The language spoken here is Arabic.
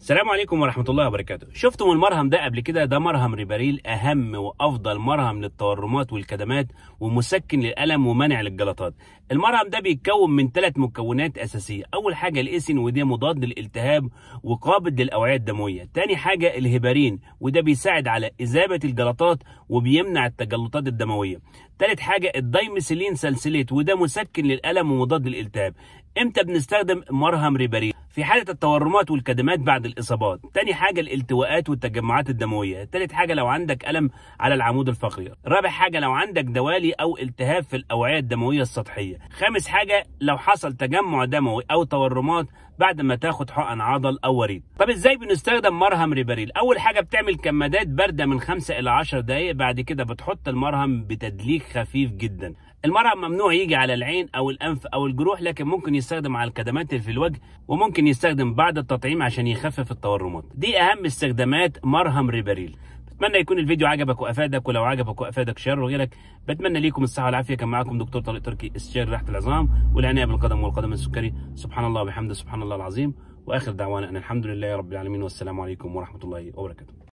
السلام عليكم ورحمة الله وبركاته شفتم المرهم ده قبل كده ده مرهم ريباريل أهم وأفضل مرهم للتورمات والكدمات ومسكن للألم ومنع للجلطات المرهم ده بيتكون من ثلاث مكونات أساسية أول حاجة الإيسين وده مضاد للالتهاب وقابض للأوعية الدموية تاني حاجة الهبارين وده بيساعد على إذابة الجلطات وبيمنع التجلطات الدموية تالت حاجة الدايميسيلين سلسليت وده مسكن للألم ومضاد للالتهاب امتى بنستخدم مرهم ريباريل في حالة التورمات والكدمات بعد الإصابات تاني حاجة الالتواءات والتجمعات الدموية تالت حاجة لو عندك ألم على العمود الفقري رابع حاجة لو عندك دوالي أو التهاب في الأوعية الدموية السطحية خامس حاجة لو حصل تجمع دموي أو تورمات بعد ما تاخد حقن عضل او وريد طب ازاي بنستخدم مرهم ريباريل اول حاجه بتعمل كمادات بارده من 5 الى 10 دقائق بعد كده بتحط المرهم بتدليك خفيف جدا المرهم ممنوع يجي على العين او الانف او الجروح لكن ممكن يستخدم على الكدمات اللي في الوجه وممكن يستخدم بعد التطعيم عشان يخفف التورمات دي اهم استخدامات مرهم ريباريل بتمنى يكون الفيديو عجبك وافادك ولو عجبك وافادك شير وغيرك بتمنى ليكم الصحه والعافيه كان معاكم دكتور طارق تركي استشاري راحه العظام والعنايه بالقدم والقدم السكري سبحان الله وبحمده سبحان الله العظيم واخر دعوانا ان الحمد لله رب العالمين والسلام عليكم ورحمه الله وبركاته